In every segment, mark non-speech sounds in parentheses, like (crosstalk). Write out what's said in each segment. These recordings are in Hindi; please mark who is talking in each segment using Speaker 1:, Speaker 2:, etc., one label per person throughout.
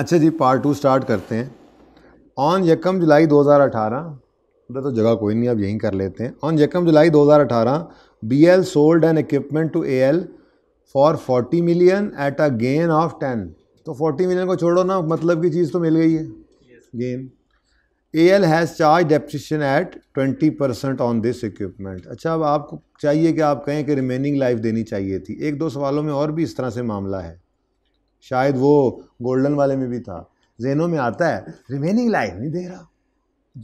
Speaker 1: अच्छा जी पार्ट टू स्टार्ट करते हैं ऑन यकम जुलाई 2018 उधर तो जगह कोई नहीं अब यहीं कर लेते हैं ऑन यकम July 2018 B L sold an equipment to A L for forty million at a gain of ten तो फोर्टी मिलियन को छोड़ो ना मतलब की चीज़ तो मिल गई है gain A L has charge depreciation at twenty percent on this equipment अच्छा अब आपको चाहिए कि आप कहें कि रिमेनिंग लाइफ देनी चाहिए थी एक दो सवालों में और भी इस तरह से मामला है शायद वो गोल्डन वाले में भी था जेनों में आता है रिमेनिंग लाइफ नहीं दे रहा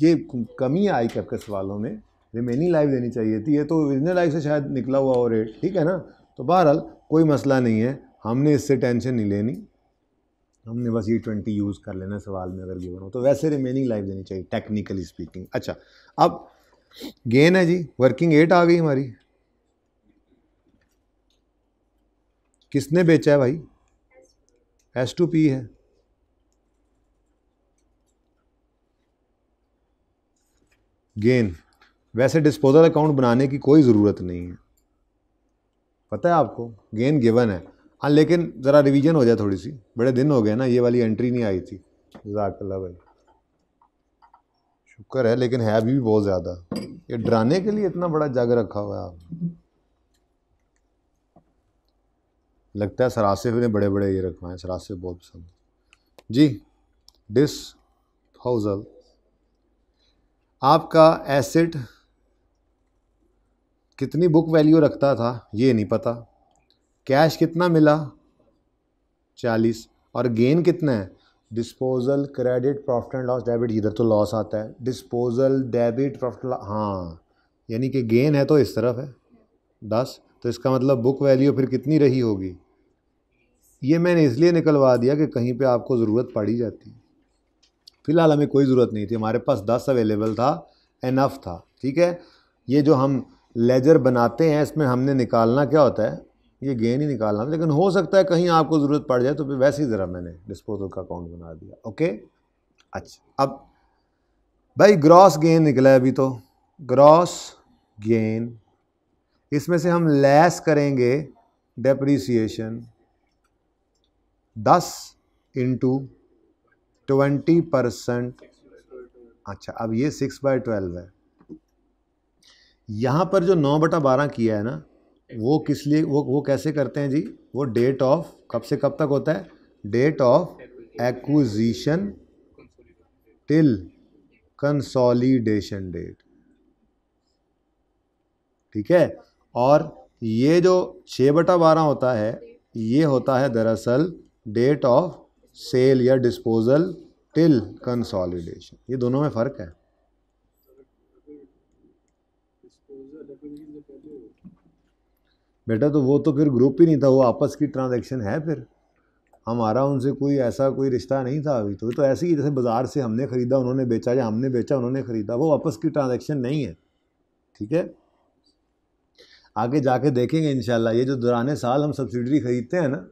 Speaker 1: ये कमी आई के सवालों में रिमेनिंग लाइफ देनी चाहिए थी ये तो ओरिजिनल लाइफ से शायद निकला हुआ और रेट ठीक है ना तो बहरहाल कोई मसला नहीं है हमने इससे टेंशन नहीं लेनी हमने बस ये ट्वेंटी यूज़ कर लेना सवाल में अगर गिवन हो तो वैसे रिमेनिंग लाइफ देनी चाहिए टेक्निकली स्पीकिंग अच्छा अब गेन है जी वर्किंग एट आ गई हमारी किसने बेचा है भाई एस टू पी है गेन वैसे डिस्पोजल अकाउंट बनाने की कोई ज़रूरत नहीं है पता है आपको गेन गिवन है हाँ लेकिन ज़रा रिवीजन हो जाए थोड़ी सी बड़े दिन हो गए ना ये वाली एंट्री नहीं आई थी जजाकल्ला भाई शुक्र है लेकिन है अभी भी बहुत ज़्यादा ये डराने के लिए इतना बड़ा जग रखा हुआ है आपने लगता है सरासे ने बड़े बड़े ये रखवाए सरासे बहुत पसंद जी डिस हाउजल आपका एसेट कितनी बुक वैल्यू रखता था ये नहीं पता कैश कितना मिला चालीस और गेन कितना है disposal credit profit and loss debit इधर तो लॉस आता है डिस्पोजल डेबिट प्रॉफिट हाँ यानी कि गेन है तो इस तरफ है दस तो इसका मतलब बुक वैल्यू फिर कितनी रही होगी ये मैंने इसलिए निकलवा दिया कि कहीं पे आपको ज़रूरत पड़ी जाती फ़िलहाल हमें कोई ज़रूरत नहीं थी हमारे पास दस अवेलेबल था एनफ था ठीक है ये जो हम लेजर बनाते हैं इसमें हमने निकालना क्या होता है ये गेन ही निकालना लेकिन हो सकता है कहीं आपको ज़रूरत पड़ जाए तो फिर वैसे ही ज़रा मैंने डिस्पोजल का अकाउंट बना दिया ओके अच्छा अब भाई ग्रॉस गेन निकला है अभी तो ग्रॉस गेन इसमें से हम लेस करेंगे डेप्रीसिएशन दस इंटू ट्वेंटी परसेंट अच्छा अब ये सिक्स बाय ट्वेल्व है यहाँ पर जो नौ बटा बारह किया है ना वो किस लिए वो वो कैसे करते हैं जी वो डेट ऑफ कब से कब तक होता है date of acquisition till consolidation date ठीक है और ये जो छः बटा बारह होता है ये होता है दरअसल डेट ऑफ सेल या डिस्पोजल टिल कंसोलिडेशन ये दोनों में फ़र्क है बेटा तो वो तो फिर ग्रुप ही नहीं था वो आपस की ट्रांजैक्शन है फिर हमारा उनसे कोई ऐसा कोई रिश्ता नहीं था अभी तो तो ऐसे ही जैसे बाज़ार से हमने ख़रीदा उन्होंने बेचा या हमने बेचा उन्होंने ख़रीदा वो आपस की ट्रांजैक्शन नहीं है ठीक है आगे जाके देखेंगे इनशाला ये जो दुराने साल हम सब्सिडरी ख़रीदते हैं ना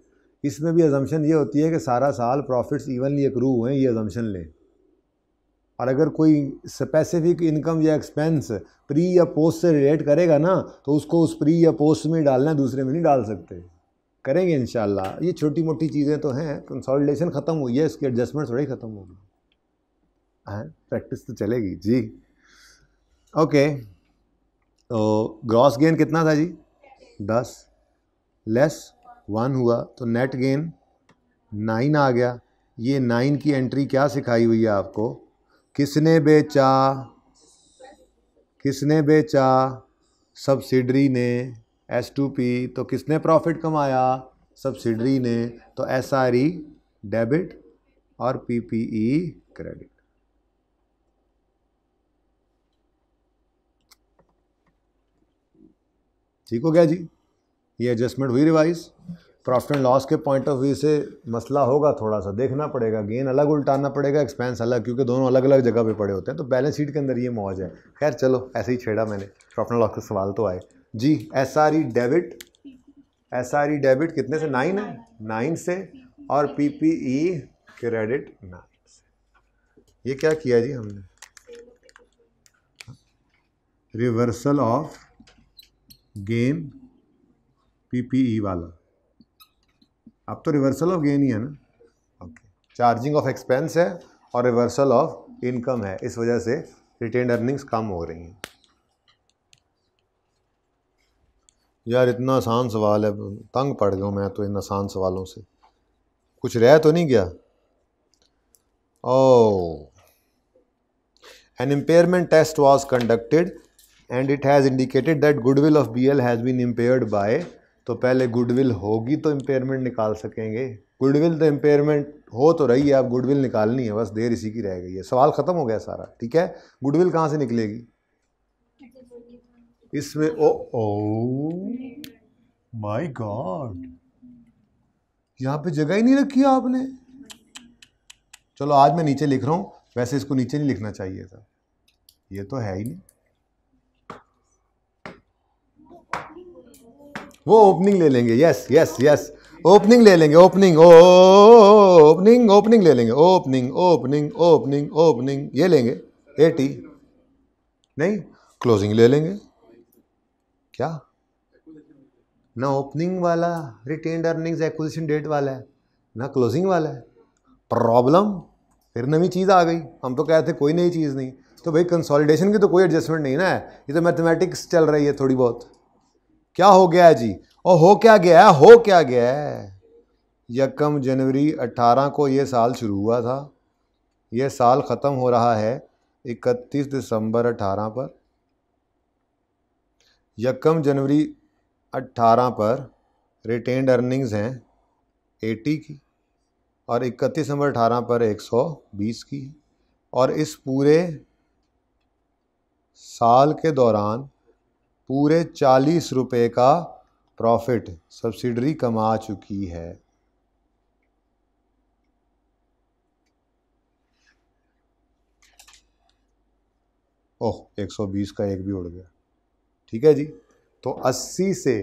Speaker 1: इसमें भी एजम्पन ये होती है कि सारा साल प्रॉफिट्स इवनली एक रू हुए ये एजम्पन लें और अगर कोई स्पेसिफिक इनकम या एक्सपेंस प्री या पोस्ट से रिलेट करेगा ना तो उसको उस प्री या पोस्ट में डालना दूसरे में नहीं डाल सकते करेंगे इन ये छोटी मोटी चीज़ें तो हैं कंसोलिडेशन ख़त्म हुई है इसके एडजस्टमेंट थोड़े ख़त्म होगी हैं प्रैक्टिस तो चलेगी जी ओके तो ग्रॉस गेन कितना था जी दस लेस वन हुआ तो नेट गेन नाइन आ गया ये नाइन की एंट्री क्या सिखाई हुई है आपको किसने बेचा किसने बेचा सब्सिडरी ने एस टू पी तो किसने प्रॉफिट कमाया सब्सिडरी ने तो एस आर ई डेबिट और पी पी ई क्रेडिट ठीक हो गया जी ये एडजस्टमेंट हुई रिवाइज प्रॉफिट एंड लॉस के पॉइंट ऑफ व्यू से मसला होगा थोड़ा सा देखना पड़ेगा गेन अलग उल्टाना पड़ेगा एक्सपेंस अलग क्योंकि दोनों अलग अलग जगह पे पड़े होते हैं तो बैलेंस शीट के अंदर ये मौज है खैर चलो ऐसे ही छेड़ा मैंने प्रॉफिट एंड लॉस का सवाल तो आए जी S R E debit S R E debit कितने से नाइन है नाइन से और P P E credit nine से ये क्या किया जी हमने reversal of gain PPE e वाला अब तो रिवर्सल ऑफ गेन ही है ना ओके चार्जिंग ऑफ एक्सपेंस है और रिवर्सल ऑफ इनकम है इस वजह से रिटेन अर्निंग्स कम हो रही हैं यार इतना आसान सवाल है तंग पड़ गया मैं तो इन आसान सवालों से कुछ रह तो नहीं गया ओ oh. an impairment test was conducted and it has indicated that of B L has been impaired by तो पहले गुडविल होगी तो इम्पेयरमेंट निकाल सकेंगे गुडविल तो इम्पेयरमेंट हो तो रही है आप गुडविल निकालनी है बस देर इसी की रह गई है सवाल ख़त्म हो गया सारा ठीक है गुडविल कहाँ से निकलेगी इसमें ओ ओ माय गॉड यहाँ पे जगह ही नहीं रखी आपने चलो आज मैं नीचे लिख रहा हूँ वैसे इसको नीचे नहीं लिखना चाहिए था ये तो है ही नहीं वो ओपनिंग ले लेंगे यस यस यस ओपनिंग ले लेंगे ओपनिंग ओ ओपनिंग ओपनिंग ले लेंगे ओपनिंग ओपनिंग ओपनिंग ओपनिंग ये लेंगे एटी नहीं क्लोजिंग ले लेंगे क्या ना ओपनिंग वाला रिटेन अर्निंग्स एक्विजिशन डेट वाला है ना क्लोजिंग वाला है प्रॉब्लम फिर नवी चीज़ आ गई हम तो कह रहे थे कोई नई चीज़ नहीं तो भाई कंसोलिडेशन की तो कोई एडजस्टमेंट नहीं ना है ये तो मैथमेटिक्स चल रही है थोड़ी बहुत क्या हो गया है जी और हो क्या गया है हो क्या गया है यकम जनवरी 18 को ये साल शुरू हुआ था ये साल ख़त्म हो रहा है 31 दिसंबर 18 पर यकम जनवरी 18 पर रिटेंड अर्निंग्स हैं 80 की और 31 दिसंबर 18 पर 120 की और इस पूरे साल के दौरान पूरे चालीस रुपये का प्रॉफिट सब्सिडरी कमा चुकी है ओह 120 का एक भी उड़ गया ठीक है जी तो 80 से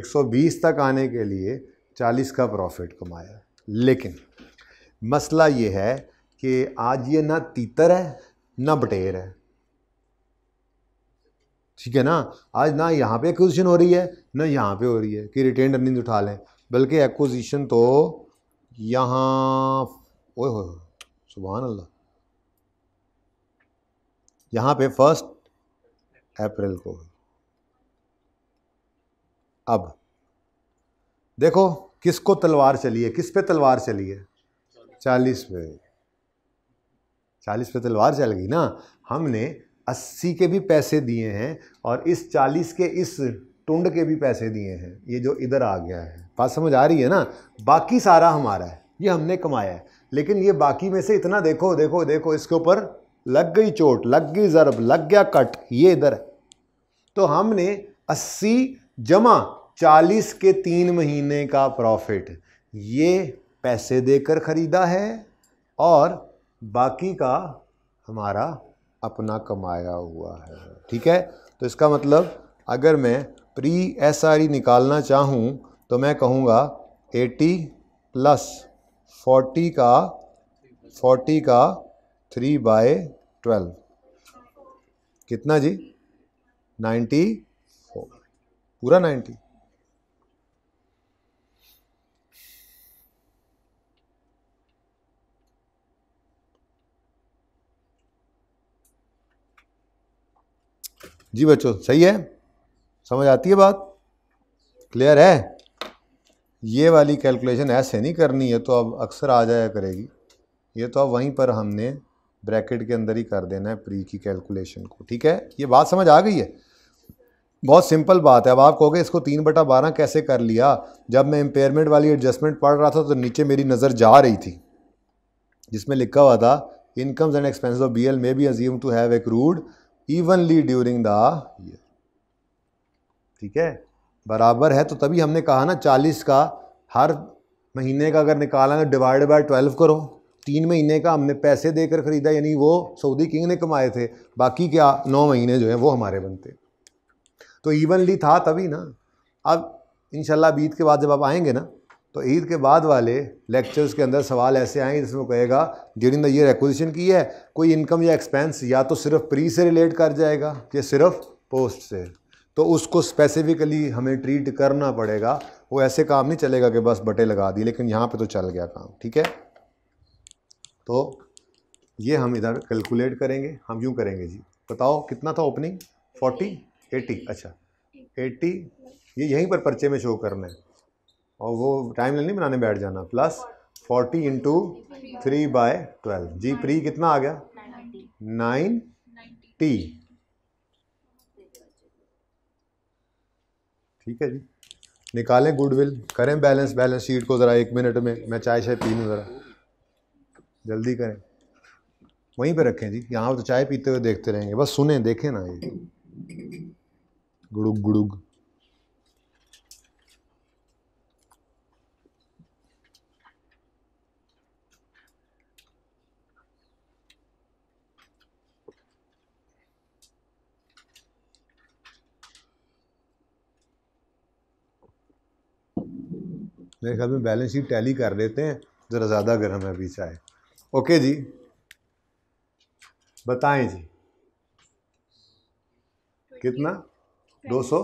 Speaker 1: 120 तक आने के लिए 40 का प्रॉफिट कमाया लेकिन मसला ये है कि आज ये ना तीतर है ना बटेर है ठीक है ना आज ना यहाँ पे एक्विजिशन हो रही है ना यहाँ पे हो रही है कि रिटेन अर्निंग उठा लें बल्कि एक्विजिशन तो यहाँ ओ हो सुबह अल्लाह यहाँ पे फर्स्ट अप्रैल को अब देखो किसको तलवार चली है किस पे तलवार चली है चालीस पे चालीस पे तलवार चल गई ना हमने अस्सी के भी पैसे दिए हैं और इस चालीस के इस टुंड के भी पैसे दिए हैं ये जो इधर आ गया है बात समझ आ रही है ना बाकी सारा हमारा है ये हमने कमाया है लेकिन ये बाकी में से इतना देखो देखो देखो इसके ऊपर लग गई चोट लग गई ज़रब लग गया कट ये इधर है तो हमने अस्सी जमा चालीस के तीन महीने का प्रॉफिट ये पैसे देकर ख़रीदा है और बाकी का हमारा अपना कमाया हुआ है ठीक है तो इसका मतलब अगर मैं प्री एस आर ई निकालना चाहूँ तो मैं कहूँगा 80 प्लस 40 का 40 का 3 बाय ट्वेल्व कितना जी 94 पूरा नाइन्टी जी बच्चों सही है समझ आती है बात क्लियर है ये वाली कैलकुलेशन ऐसे नहीं करनी है तो अब अक्सर आ जाया करेगी ये तो अब वहीं पर हमने ब्रैकेट के अंदर ही कर देना है प्री की कैलकुलेशन को ठीक है ये बात समझ आ गई है बहुत सिंपल बात है अब आप कहोगे इसको तीन बटा बारह कैसे कर लिया जब मैं इम्पेयरमेंट वाली एडजस्टमेंट पढ़ रहा था तो नीचे मेरी नज़र जा रही थी जिसमें लिखा हुआ था incomes and expenses of B L may be assumed to have accrued evenly during the year ठीक है बराबर है तो तभी हमने कहा ना चालीस का हर महीने का अगर निकाला तो डिवाइड बाय ट्वेल्व करो तीन महीने का हमने पैसे देकर ख़रीदा यानी वो सऊदी किंग ने कमाए थे बाकी क्या नौ महीने जो हैं वो हमारे बनते तो इवनली था तभी ना अब इंशाल्लाह बीत के बाद जब आप आएंगे ना तो ईद के बाद वाले लेक्चर्स के अंदर सवाल ऐसे आएंगे जिसमें कहेगा ड्यूरिंग द ईयर एक्विजिशन की है कोई इनकम या एक्सपेंस या तो सिर्फ प्री से रिलेट कर जाएगा या सिर्फ पोस्ट से तो उसको स्पेसिफिकली हमें ट्रीट करना पड़ेगा वो ऐसे काम नहीं चलेगा कि बस बटे लगा दी लेकिन यहाँ पे तो चल गया काम ठीक है तो ये हम इधर कैलकुलेट करेंगे हम यूँ करेंगे जी बताओ कितना था ओपनिंग फोर्टी एटी अच्छा एटी ये यहीं पर पर्चे में शो करना है और वो टाइम लाइन नहीं बनाने बैठ जाना plus forty into three by twelve जी प्री कितना आ गया नाइन टी ठीक है जी निकालें गुडविल करें बैलेंस बैलेंस शीट को ज़रा एक मिनट में मैं चाय शाय पी लूँ ज़रा जल्दी करें वहीं पे रखें जी यहाँ तो चाय पीते हुए देखते रहेंगे बस सुने देखें ना ये गुड़ुग गुड़ुग मेरे ख्याल में बैलेंस शीट टैली कर लेते हैं ज़रा ज़्यादा गर्म है अभी चाय ओके जी बताएं जी कितना दो सौ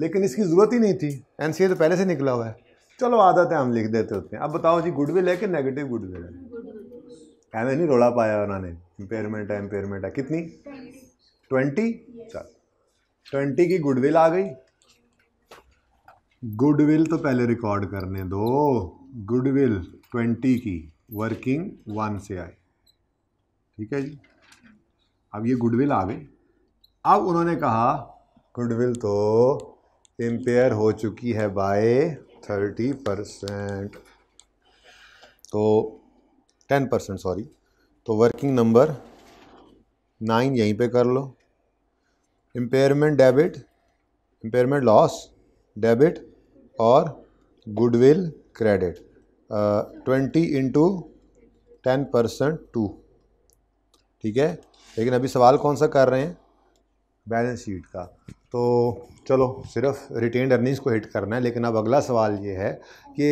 Speaker 1: लेकिन इसकी ज़रूरत ही नहीं थी एन तो पहले से निकला हुआ है चलो आदत है हम लिख देते होते हैं अब बताओ जी गुडविल है कि नेगेटिव गुडविल है ऐसे नहीं रोड़ा पाया उन्होंने इम्पेयरमेंट है इम्पेयरमेंट है कितनी ट्वेंटी चल ट्वेंटी की गुडविल आ गई गुडविल तो पहले रिकॉर्ड करने दो गुडविल ट्वेंटी की वर्किंग वन से आए ठीक है जी अब ये गुडविल आ गई अब उन्होंने कहा गुडविल तो इम्पेयर हो चुकी है बाय थर्टी परसेंट तो टेन परसेंट सॉरी तो वर्किंग नंबर नाइन यहीं पे कर लो impairment debit impairment loss debit और goodwill credit twenty into ten percent two ठीक है लेकिन अभी सवाल कौन सा कर रहे हैं बैलेंस शीट का तो चलो सिर्फ रिटेन अर्निंग्स को हिट करना है लेकिन अब अगला सवाल ये है कि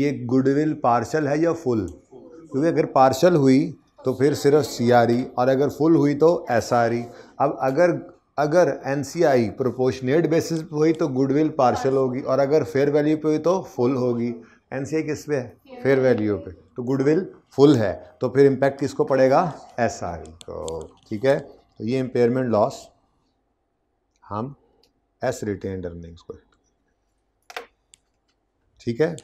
Speaker 1: ये गुडविल पार्शल है या फुल क्योंकि अगर पार्शल हुई तो फिर सिर्फ सी e, और अगर फुल हुई तो एस e। अब अगर अगर N C I proportionate basis पे हुई तो गुडविल पार्शल होगी और अगर फेयर वैल्यू पे हुई तो फुल होगी एन सी आई किस पे है फेयर वैल्यू पे तो गुडविल फुल है तो फिर इम्पैक्ट किसको पड़ेगा एस आई को ठीक है तो ये इम्पेयरमेंट लॉस हम एस रिटेन अर्निंग्स को ठीक है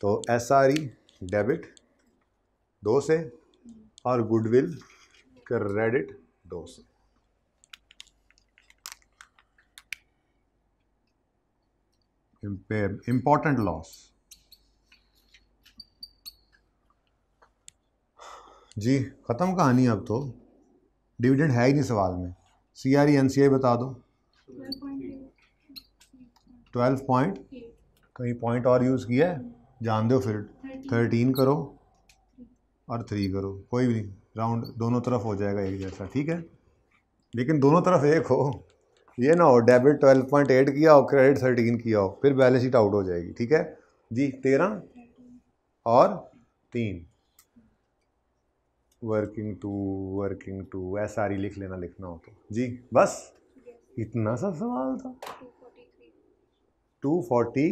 Speaker 1: तो एस आर ई डेबिट दो से और गुडविल क्रेडिट दो से impair, important loss. जी ख़त्म कहानी अब तो डिविडेंड है ही नहीं सवाल में C R N C I बता दो ट्वेल्व पॉइंट कहीं पॉइंट और यूज़ किया है जान दो फिर थर्टीन करो और थ्री करो कोई भी नहीं राउंड दोनों तरफ हो जाएगा एक जैसा ठीक है लेकिन दोनों तरफ एक हो ये ना हो डेबिट ट्वेल्व पॉइंट एट किया हो क्रेडिट थर्टीन किया हो फिर बैलेंस शीट आउट हो जाएगी ठीक है जी तेरह और तीन वर्किंग टू वर्किंग टू ऐसा ही लिख लेना लिखना हो तो जी बस इतना सा सवाल था टू फोर्टी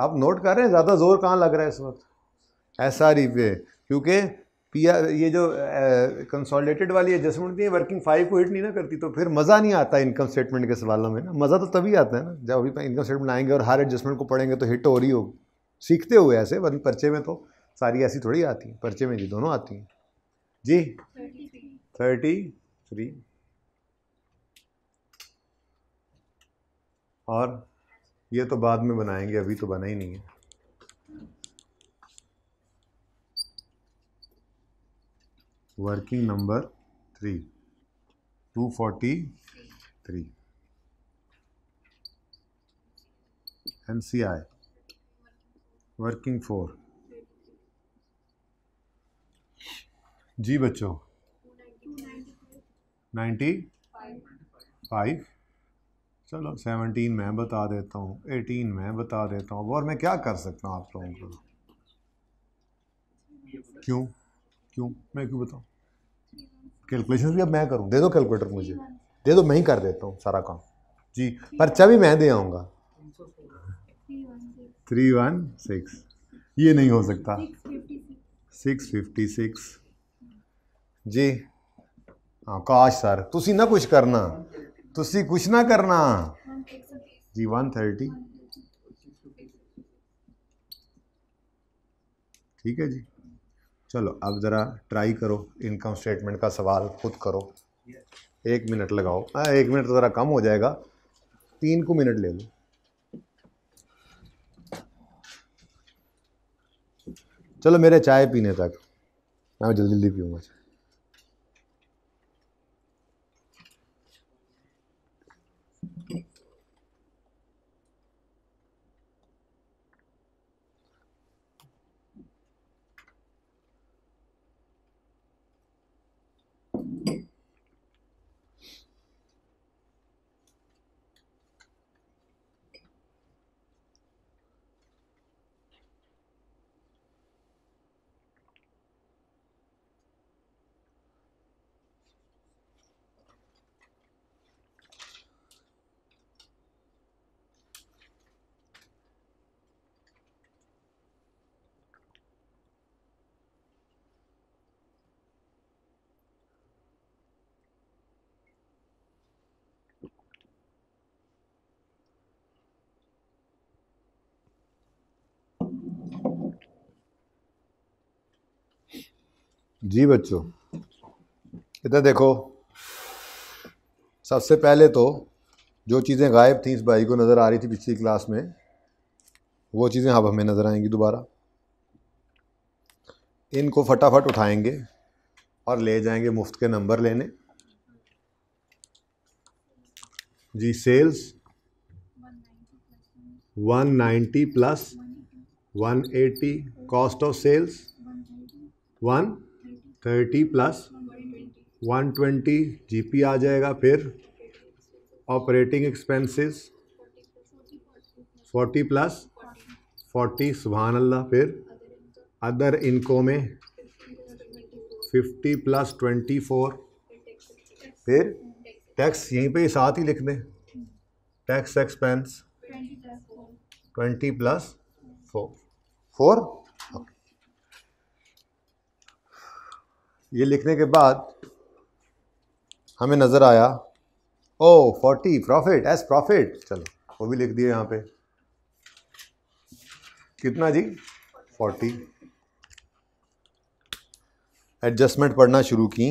Speaker 1: आप नोट कर रहे हैं ज़्यादा जोर कहाँ लग रहा है इस वक्त एस आर ई पे क्योंकि पिया ये जो कंसोलिडेटेड वाली एडजस्टमेंट थी वर्किंग फाइव को हिट नहीं ना करती तो फिर मज़ा नहीं आता इनकम स्टेटमेंट के सवालों में ना मज़ा तो तभी आता है ना जब अभी इनकम स्टेटमेंट आएंगे और हर एडजस्टमेंट को पढ़ेंगे तो हिट हो रही होगी सीखते हुए ऐसे वरना पर्चे में तो सारी ऐसी थोड़ी आती हैं पर्चे में जी दोनों आती हैं जी थर्टी थ्री और ये तो बाद में बनाएंगे अभी तो बना ही नहीं है working number three two forty three M C I working four जी बच्चों नाइन्टी फाइव चलो सेवनटीन मैं बता देता हूँ एटीन मैं बता देता हूँ और मैं क्या कर सकता हूँ आप लोगों को क्यों क्यों मैं क्यों बताऊँ कैलकुलेशन भी अब मैं करूँ दे दो कैलकुलेटर मुझे हाँ। दे दो मैं ही कर देता हूँ सारा काम जी पर्चा भी मैं दे आऊँगा थ्री वन सिक्स ये नहीं हो सकता सिक्स फिफ्टी सिक्स जी हाँ, काश सर तुम ना कुछ करना तुम कुछ ना करना जी वन थर्टी हाँ। ठीक है जी चलो अब ज़रा ट्राई करो इनकम स्टेटमेंट का सवाल खुद करो एक मिनट लगाओ आ, एक मिनट तो ज़रा कम हो जाएगा तीन को मिनट ले लो चलो मेरे चाय पीने तक मैं जल्दी जल्दी पीऊँगा जी बच्चों इधर देखो सबसे पहले तो जो चीज़ें गायब थी इस भाई को नज़र आ रही थी पिछली क्लास में वो चीज़ें अब हमें नज़र आएंगी दोबारा इनको फटाफट उठाएंगे और ले जाएंगे मुफ्त के नंबर लेने जी sales 190 plus one eighty cost of sales one thirty plus one twenty जी आ जाएगा फिर operating expenses forty plus forty सुबहान अल्लाह फिर अदर इनको में फिफ्टी प्लस ट्वेंटी फोर फिर टैक्स यहीं पे साथ ही लिख दें tax expense twenty plus four four ये लिखने के बाद हमें नज़र आया ओ फोर्टी प्रॉफिट एज प्रॉफिट चलो वो भी लिख दिए यहां पे कितना जी फोर्टी एडजस्टमेंट पढ़ना शुरू की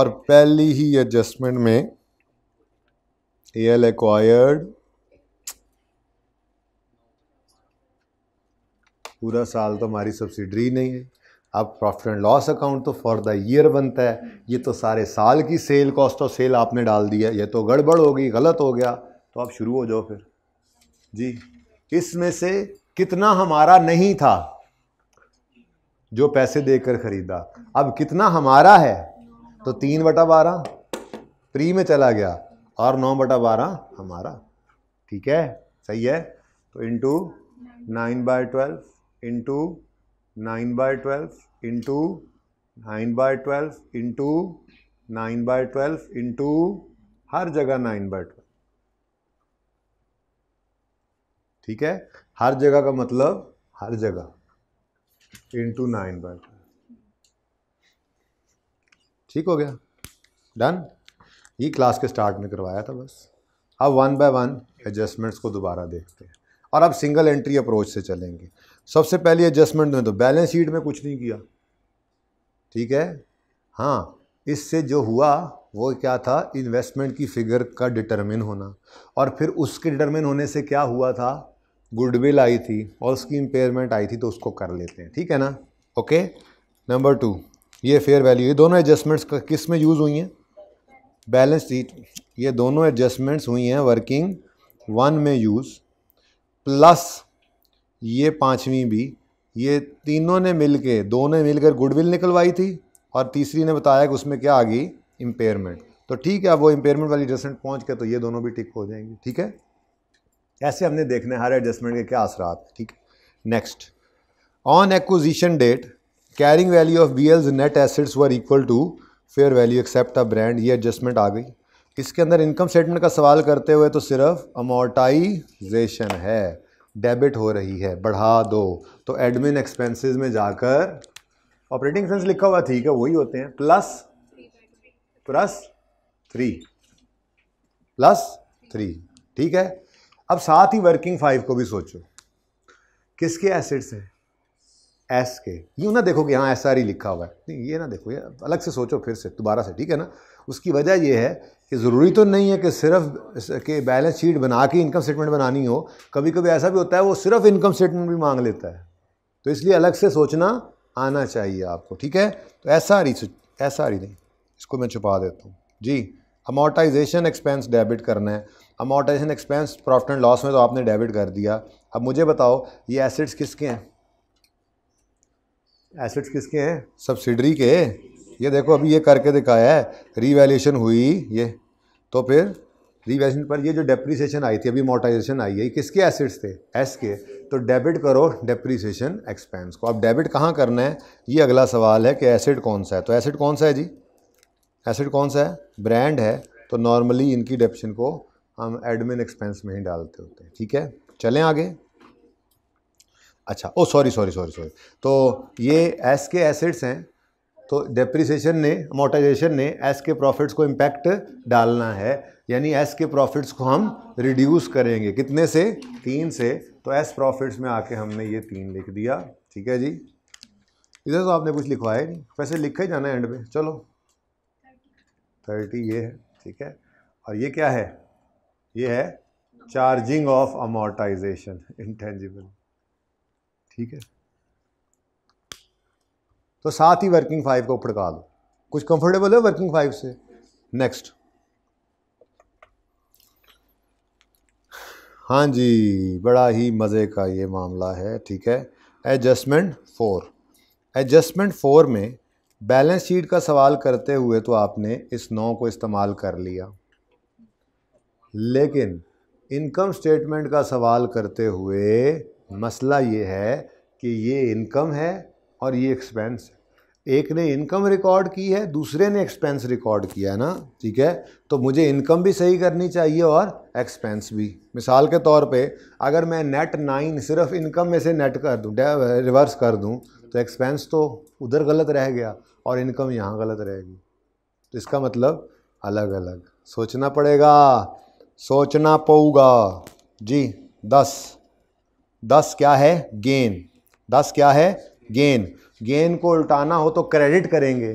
Speaker 1: और पहली ही एडजस्टमेंट में एल एक्वायर्ड पूरा साल तो हमारी सब्सिडरी नहीं है अब प्रॉफिट एंड लॉस अकाउंट तो फॉर द ईयर बनता है ये तो सारे साल की सेल कॉस्ट ऑफ सेल आपने डाल दिया है ये तो गड़बड़ होगी गलत हो गया तो आप शुरू हो जाओ फिर जी इसमें से कितना हमारा नहीं था जो पैसे देकर खरीदा अब कितना हमारा है तो तीन बटा बारह प्री में चला गया और नौ बटा बारह हमारा ठीक है सही है तो into nine by twelve into nine by twelve into nine by twelve into nine by twelve into हर जगह नाइन बाय ट्वेल्व ठीक है हर जगह का मतलब हर जगह इंटू नाइन बाय ठीक हो गया डन ये क्लास के स्टार्ट में करवाया था बस अब वन बाय वन एडजस्टमेंट्स को दोबारा देखते हैं और अब सिंगल एंट्री अप्रोच से चलेंगे सबसे पहली एडजस्टमेंट में तो बैलेंस शीट में कुछ नहीं किया ठीक है हाँ इससे जो हुआ वो क्या था इन्वेस्टमेंट की फिगर का डिटरमिन होना और फिर उसके डिटरमिन होने से क्या हुआ था गुडविल आई थी और उसकी इम्पेयरमेंट आई थी तो उसको कर लेते हैं ठीक है ना ओके नंबर टू ये फेयर वैल्यू ये दोनों एडजस्टमेंट्स किस में यूज़ हुई हैं बैलेंस शीट ये दोनों एडजस्टमेंट्स हुई हैं वर्किंग वन में यूज़ प्लस ये पाँचवीं भी ये तीनों ने मिल के दो ने मिलकर गुडविल निकलवाई थी और तीसरी ने बताया कि उसमें क्या आ गई इम्पेयरमेंट तो ठीक है अब वो इम्पेयरमेंट वाली एडजस्टमेंट पहुँच के तो ये दोनों भी ठीक हो जाएंगी ठीक है ऐसे हमने देखना है हर एडजस्टमेंट के क्या असरात ठीक है next on acquisition date carrying value of B L's net assets were equal to fair value except a brand ये एडजस्टमेंट आ गई इसके अंदर इनकम स्टेटमेंट का सवाल करते हुए तो सिर्फ अमोटाइजेशन है डेबिट हो रही है बढ़ा दो तो एडमिन एक्सपेंसेस में जाकर ऑपरेटिंग एक्सपेंस लिखा हुआ ठीक है वही होते हैं plus plus three plus three ठीक है अब साथ ही वर्किंग फाइव को भी सोचो किसके एसिड्स हैं एस के यूँ ना देखो कि हाँ एस आर ही लिखा हुआ है नहीं ये ना देखो ये अलग से सोचो फिर से दोबारा से ठीक है ना उसकी वजह यह है कि ज़रूरी तो नहीं है कि सिर्फ के बैलेंस शीट बना के इनकम स्टेटमेंट बनानी हो कभी कभी ऐसा भी होता है वो सिर्फ इनकम स्टेटमेंट भी मांग लेता है तो इसलिए अलग से सोचना आना चाहिए आपको ठीक है तो ऐसा आ रही ऐसा आ रही नहीं इसको मैं छुपा देता हूँ जी अमोटाइजेशन एक्सपेंस डेबिट करना है amortisation expense profit and loss में तो आपने डेबिट कर दिया अब मुझे बताओ ये एसेट्स किसके हैं एसिड्स किसके हैं सब्सिडरी के ये देखो अभी ये करके दिखाया है रीवैल्यूशन हुई ये तो फिर रीवैल्यूशन पर ये जो डेप्रीसीशन आई थी अभी मोटाइजेशन आई है किसके एसिड्स थे एस के तो डेबिट करो डेप्रीसीशन एक्सपेंस को अब डेबिट कहाँ करना है ये अगला सवाल है कि एसिड कौन सा है तो एसिड कौन सा है जी एसिड कौन सा है ब्रांड है तो नॉर्मली इनकी डेप्शन को हम एडमिन एक्सपेंस में ही डालते होते हैं ठीक है चलें आगे अच्छा oh sorry sorry sorry sorry तो ये एस के एसेट्स हैं तो डेप्रिसिएशन ने अमोटाइजेशन ने एस के प्रॉफिट्स को इम्पैक्ट डालना है यानी एस के प्रॉफिट्स को हम रिड्यूस करेंगे कितने से तीन से तो एस प्रॉफिट्स में आके हमने ये तीन लिख दिया ठीक है जी इधर तो आपने कुछ लिखवाया नहीं वैसे लिखा ही जाना है एंड में चलो थर्टी ये है ठीक है और ये क्या है ये है चार्जिंग ऑफ अमोटाइजेशन इंटेंजिबल ठीक है तो साथ ही वर्किंग फाइव को पड़का दो कुछ कंफर्टेबल है वर्किंग फाइव से नेक्स्ट हाँ जी बड़ा ही मज़े का ये मामला है ठीक है एडजस्टमेंट फोर एडजस्टमेंट फोर में बैलेंस शीट का सवाल करते हुए तो आपने इस नौ को इस्तेमाल कर लिया लेकिन इनकम स्टेटमेंट का सवाल करते हुए मसला ये है कि ये इनकम है और ये एक्सपेंस एक ने इनकम रिकॉर्ड की है दूसरे ने एक्सपेंस रिकॉर्ड किया है ना ठीक है तो मुझे इनकम भी सही करनी चाहिए और एक्सपेंस भी मिसाल के तौर पे अगर मैं नेट नाइन सिर्फ इनकम में से नेट कर दूँ रिवर्स कर दूँ तो एक्सपेंस तो उधर गलत रह गया और इनकम यहाँ गलत रहेगी तो इसका मतलब अलग अलग सोचना पड़ेगा सोचना पौगा जी दस दस क्या है गेन दस क्या है गेन गेन को उल्टाना हो तो क्रेडिट करेंगे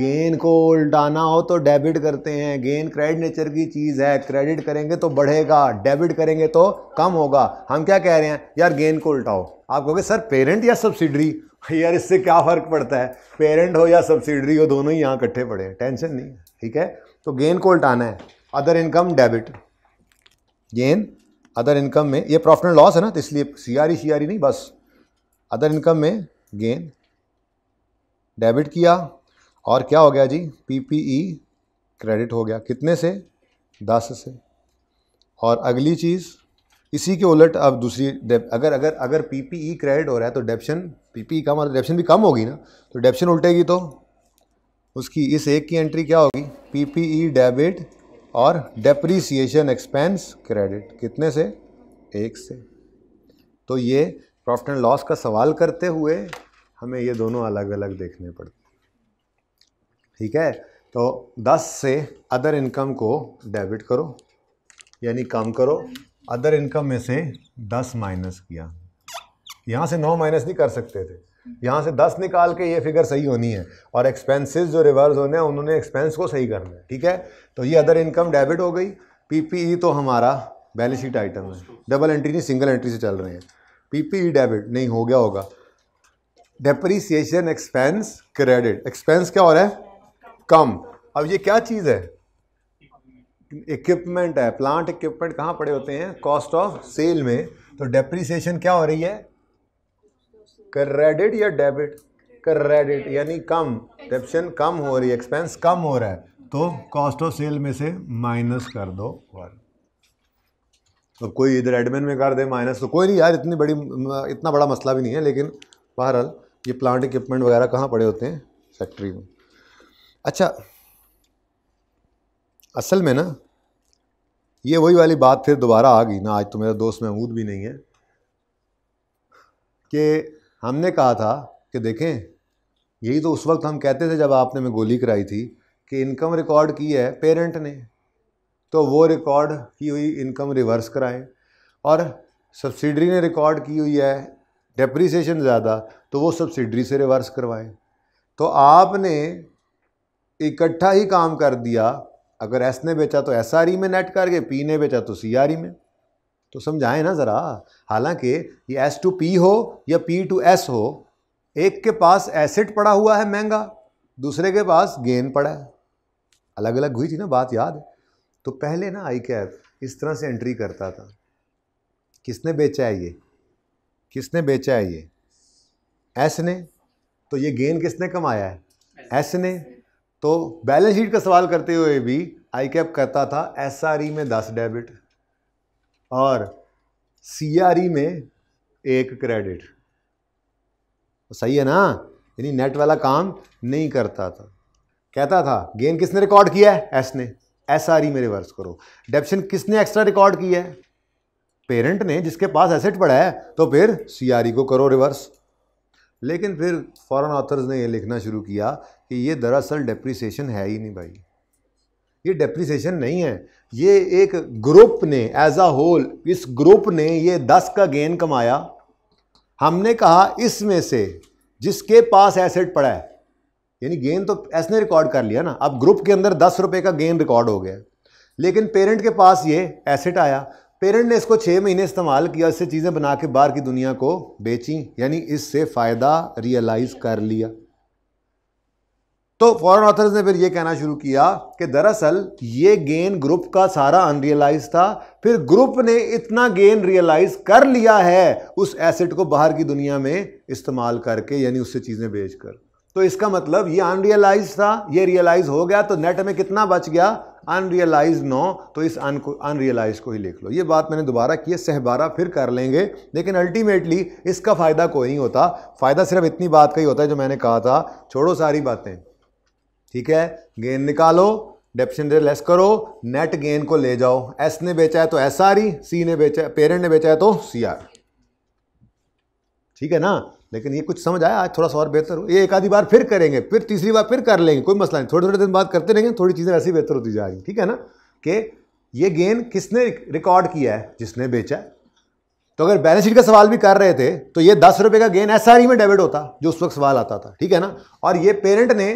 Speaker 1: गेन को उल्टाना हो तो डेबिट करते हैं गेन क्रेडिट नेचर की चीज़ है क्रेडिट करेंगे तो बढ़ेगा डेबिट करेंगे तो कम होगा हम क्या कह रहे हैं यार गेन को उल्टाओ आप कहोगे सर पेरेंट या सब्सिडरी (laughs) यार इससे क्या फ़र्क पड़ता है पेरेंट हो या सब्सिडरी हो दोनों ही यहाँ इकट्ठे पड़े हैं टेंशन नहीं ठीक है तो गेन को उल्टाना है other income debit gain other income में ये प्रॉफिट एंड लॉस है ना तो इसलिए सीआरई सीआरई e, e नहीं बस अदर इनकम में गेन डेबिट किया और क्या हो गया जी पीपीई क्रेडिट e हो गया कितने से दस से और अगली चीज़ इसी के उलट अब दूसरी अगर अगर अगर पीपीई क्रेडिट हो रहा है तो डेप्शन पीपीई कम और डेप्शन भी कम होगी ना तो डेप्शन उल्टेगी तो उसकी इस एक की एंट्री क्या होगी पीपीई डेबिट और डेप्रीसिएशन एक्सपेंस क्रेडिट कितने से एक से तो ये प्रॉफिट एंड लॉस का सवाल करते हुए हमें ये दोनों अलग अलग देखने पड़ते ठीक है तो 10 से अदर इनकम को डेबिट करो यानी कम करो अदर इनकम में से 10 माइनस किया यहाँ से 9 माइनस नहीं कर सकते थे यहाँ से दस निकाल के ये फिगर सही होनी है और एक्सपेंसेस जो रिवर्स होने हैं उन्होंने एक्सपेंस को सही करना है ठीक है तो ये अदर इनकम डेबिट हो गई पीपीई e तो हमारा बैलेंस शीट आइटम है डबल एंट्री नहीं सिंगल एंट्री से चल रहे हैं पीपीई डेबिट e नहीं हो गया होगा डेप्रीसिएशन एक्सपेंस क्रेडिट एक्सपेंस क्या हो रहा है कम अब ये क्या चीज़ है इक्विपमेंट है प्लांट इक्विपमेंट कहाँ पड़े होते हैं कॉस्ट ऑफ सेल में तो डेप्रीसिएशन क्या हो रही है क्रेडिट या डेबिट क्रेडिट यानी कम डेप्शन कम हो रही है एक्सपेंस कम हो रहा है तो कॉस्ट ऑफ सेल में से माइनस कर दो वन तो कोई इधर एडमिन में कर दे माइनस तो कोई नहीं यार इतनी बड़ी इतना बड़ा मसला भी नहीं है लेकिन बहरहाल ये प्लांट इक्विपमेंट वगैरह कहाँ पड़े होते हैं फैक्ट्री में अच्छा असल में ना ये वही वाली बात फिर दोबारा आ गई ना आज तो मेरा दोस्त महमूद भी नहीं है कि हमने कहा था कि देखें यही तो उस वक्त हम कहते थे जब आपने में गोली कराई थी कि इनकम रिकॉर्ड की है पेरेंट ने तो वो रिकॉर्ड की हुई इनकम रिवर्स कराएं और सब्सिडरी ने रिकॉर्ड की हुई है डेप्रीसीशन ज़्यादा तो वो सब्सिडरी से रिवर्स करवाएं तो आपने इकट्ठा ही काम कर दिया अगर एस ने बेचा तो एस में नेट करके पी ने बेचा तो सी में तो समझाएं ना ज़रा हालांकि ये एस टू पी हो या पी टू एस हो एक के पास एसेट पड़ा हुआ है महंगा दूसरे के पास गेन पड़ा है अलग अलग हुई थी ना बात याद तो पहले ना आई कैप इस तरह से एंट्री करता था किसने बेचा है ये किसने बेचा है ये एस ने तो ये गेन किसने कमाया है एस ने तो बैलेंस शीट का सवाल करते हुए भी आई कैप करता था एस e में दस डेबिट और सी e में एक क्रेडिट तो सही है ना यानी नेट वाला काम नहीं करता था कहता था गेन किसने रिकॉर्ड किया है एस ने एस आर ई में रिवर्स करो डेप्शन किसने एक्स्ट्रा रिकॉर्ड किया है पेरेंट ने जिसके पास एसेट पड़ा है तो फिर सी आर ई को करो रिवर्स लेकिन फिर फॉरेन ऑथर्स ने ये लिखना शुरू किया कि ये दरअसल डेप्रिसिएशन है ही नहीं भाई ये डेप्रिसिएशन नहीं है ये एक ग्रुप ने एज अ होल इस ग्रुप ने ये दस का गेन कमाया हमने कहा इसमें से जिसके पास एसेट पड़ा है यानी गेन तो ऐसे रिकॉर्ड कर लिया ना अब ग्रुप के अंदर दस रुपये का गेन रिकॉर्ड हो गया लेकिन पेरेंट के पास ये एसेट आया पेरेंट ने इसको छः महीने इस्तेमाल किया इससे चीज़ें बना के बाहर की दुनिया को बेची यानी इससे फ़ायदा रियलाइज़ कर लिया तो फॉरेन ऑथर्स ने फिर ये कहना शुरू किया कि दरअसल ये गेन ग्रुप का सारा अनरियलाइज था फिर ग्रुप ने इतना गेन रियलाइज कर लिया है उस एसेट को बाहर की दुनिया में इस्तेमाल करके यानी उससे चीज़ें बेचकर तो इसका मतलब ये अनरियलाइज था ये रियलाइज हो गया तो नेट में कितना बच गया अनरियलाइज नो तो इस अनरियलाइज को ही लिख लो ये बात मैंने दोबारा की है सहबारा फिर कर लेंगे लेकिन अल्टीमेटली इसका फ़ायदा कोई नहीं होता फ़ायदा सिर्फ इतनी बात का ही होता है जो मैंने कहा था छोड़ो सारी बातें ठीक है गेंद निकालो डेप्शन लेस करो नेट गेन को ले जाओ एस ने बेचा है तो एस आर ई सी ने बेचा पेरेंट ने बेचा है तो सी आर ठीक है ना लेकिन ये कुछ समझ आया आज थोड़ा सा और बेहतर हो ये एक आधी बार फिर करेंगे फिर तीसरी बार फिर कर लेंगे कोई मसला नहीं थोड़े थोड़े दिन बाद करते रहेंगे थोड़ी चीज़ें ऐसी बेहतर होती जा रही ठीक है ना कि ये गेंद किसने रिकॉर्ड किया है जिसने बेचा है तो अगर बैलेंस शीट का सवाल भी कर रहे थे तो ये दस रुपये का गेंद एस में डेबिट होता जो उस वक्त सवाल आता था ठीक है ना और ये पेरेंट ने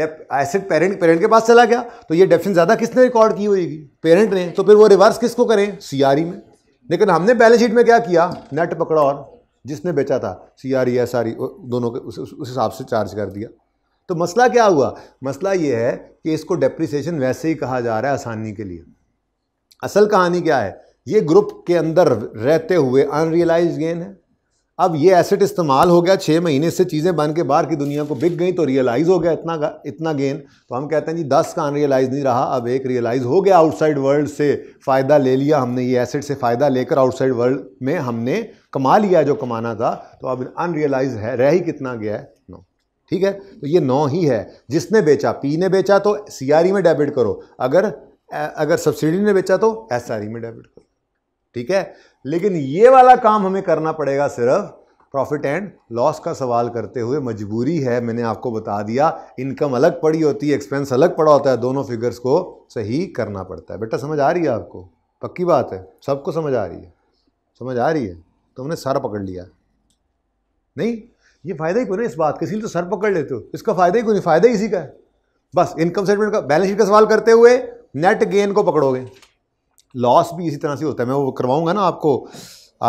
Speaker 1: एसिड पेरेंट पेरेंट के पास चला गया तो ये डेफिशन ज़्यादा किसने रिकॉर्ड की होगी पेरेंट ने तो फिर वो रिवर्स किसको करें सीआरई e में लेकिन हमने बैलेंस शीट में क्या किया नेट पकड़ा और जिसने बेचा था सीआरई आर एस आर दोनों के उस हिसाब से चार्ज कर दिया तो मसला क्या हुआ मसला ये है कि इसको डेप्रिसिएशन वैसे ही कहा जा रहा है आसानी के लिए असल कहानी क्या है ये ग्रुप के अंदर रहते हुए अनरियलाइज गेन है अब ये एसेट इस्तेमाल हो गया छः महीने से चीज़ें बन के बाहर की दुनिया को बिक गई तो रियलाइज़ हो गया इतना इतना गेन तो हम कहते हैं जी दस का अनरियलाइज़ नहीं रहा अब एक रियलाइज़ हो गया आउटसाइड वर्ल्ड से फ़ायदा ले लिया हमने ये एसेट से फ़ायदा लेकर आउटसाइड वर्ल्ड में हमने कमा लिया जो कमाना था तो अब अनरियलाइज है रह ही कितना गया है नो ठीक है तो ये नौ ही है जिसने बेचा पी ने बेचा तो सी e में डेबिट करो अगर अगर सब्सिडी ने बेचा तो एस e में डेबिट करो ठीक है लेकिन ये वाला काम हमें करना पड़ेगा सिर्फ प्रॉफिट एंड लॉस का सवाल करते हुए मजबूरी है मैंने आपको बता दिया इनकम अलग पड़ी होती है एक्सपेंस अलग पड़ा होता है दोनों फिगर्स को सही करना पड़ता है बेटा समझ आ रही है आपको पक्की बात है सबको समझ आ रही है समझ आ रही है तुमने सर पकड़ लिया नहीं ये फ़ायदा ही क्यों नहीं इस बात का इसीलिए तो सर पकड़ लेते हो इसका फ़ायदा ही क्यों नहीं फ़ायदा इसी का है बस इनकम स्टेटमेंट का बैलेंस शीट का सवाल करते हुए नेट गेन को पकड़ोगे लॉस भी इसी तरह से होता है मैं वो करवाऊँगा ना आपको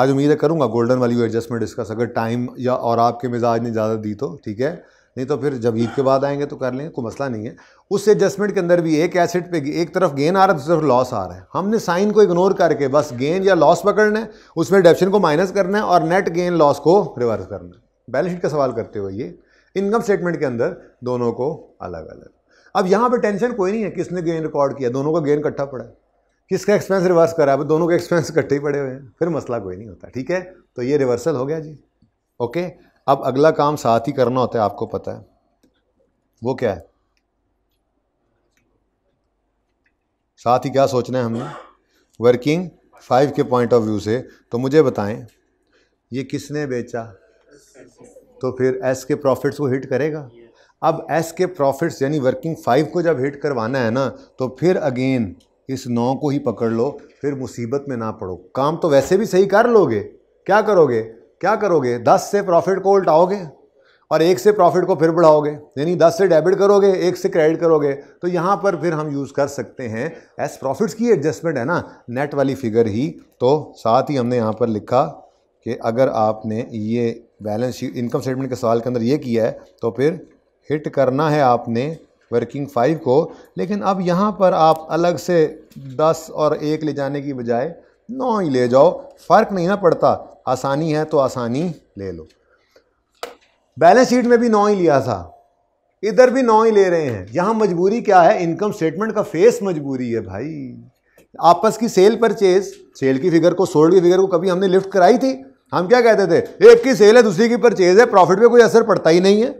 Speaker 1: आज उम्मीद है करूँगा गोल्डन वैल्यू एडजस्टमेंट डिस्कस अगर टाइम या और आपके मिजाज ने ज़्यादा दी तो ठीक है नहीं तो फिर जब ईद के बाद आएंगे तो कर लेंगे कोई मसला नहीं है उस एडजस्टमेंट के अंदर भी एक एसेट पे एक तरफ गेन आ रहा है दूसरी तरफ लॉस आ रहा है हमने साइन को इग्नोर करके बस गेन या लॉस पकड़ना है उसमें डेप्शन को माइनस करना है और नेट गेन लॉस को रिवर्स करना है बैलेंस शीट का सवाल करते हुए ये इनकम स्टेटमेंट के अंदर दोनों को अलग अलग अब यहाँ पर टेंशन कोई नहीं है किसने गेन रिकॉर्ड किया दोनों का गेन इकट्ठा पड़ा है किसका एक्सपेंस रिवर्स करा है दोनों के एक्सपेंस इकट्ठे ही पड़े हुए हैं फिर मसला कोई नहीं होता ठीक है तो ये रिवर्सल हो गया जी ओके अब अगला काम साथ ही करना होता है आपको पता है वो क्या है साथ ही क्या सोचना है हमने वर्किंग फाइव के पॉइंट ऑफ व्यू से तो मुझे बताएं ये किसने बेचा तो फिर एस के प्रॉफिट्स को हिट करेगा अब एस के प्रॉफिट्स यानी वर्किंग फाइव को जब हिट करवाना है ना तो फिर अगेन इस नौ को ही पकड़ लो फिर मुसीबत में ना पड़ो काम तो वैसे भी सही कर लोगे क्या करोगे क्या करोगे दस से प्रॉफिट को उल्टाओगे और एक से प्रॉफिट को फिर बढ़ाओगे यानी दस से डेबिट करोगे एक से क्रेडिट करोगे तो यहाँ पर फिर हम यूज़ कर सकते हैं एस प्रॉफिट्स की एडजस्टमेंट है ना नेट वाली फिगर ही तो साथ ही हमने यहाँ पर लिखा कि अगर आपने ये बैलेंस शीट इनकम स्टेटमेंट के सवाल के अंदर ये किया है तो फिर हिट करना है आपने वर्किंग फाइव को लेकिन अब यहाँ पर आप अलग से दस और एक ले जाने की बजाय नौ ही ले जाओ फ़र्क नहीं ना पड़ता आसानी है तो आसानी ले लो बैलेंस शीट में भी नौ ही लिया था इधर भी नौ ही ले रहे हैं यहाँ मजबूरी क्या है इनकम स्टेटमेंट का फेस मजबूरी है भाई आपस की सेल परचेज सेल की फिगर को सोल्ड की फिगर को कभी हमने लिफ्ट कराई थी हम क्या कहते थे एक की सेल है दूसरी की परचेज है प्रॉफिट पे कोई असर पड़ता ही नहीं है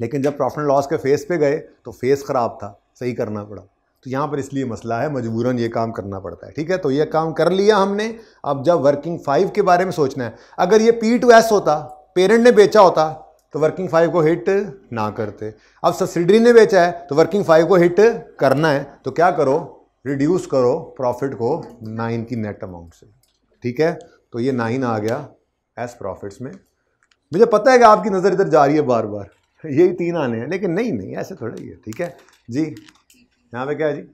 Speaker 1: लेकिन जब प्रॉफिट एंड लॉस के फेस पे गए तो फेस ख़राब था सही करना पड़ा तो यहाँ पर इसलिए मसला है मजबूरन ये काम करना पड़ता है ठीक है तो ये काम कर लिया हमने अब जब वर्किंग फाइव के बारे में सोचना है अगर ये पी टू एस होता पेरेंट ने बेचा होता तो वर्किंग फाइव को हिट ना करते अब सब्सिडरी ने बेचा है तो वर्किंग फाइव को हिट करना है तो क्या करो रिड्यूस करो प्रॉफिट को नाइन की नेट अमाउंट से ठीक है तो ये नाइन आ गया एस प्रॉफिट्स में मुझे पता है कि आपकी नज़र इधर जा रही है बार बार यही तीन आने हैं लेकिन नहीं नहीं ऐसे थोड़ा ही है ठीक है जी यहाँ पे क्या है जी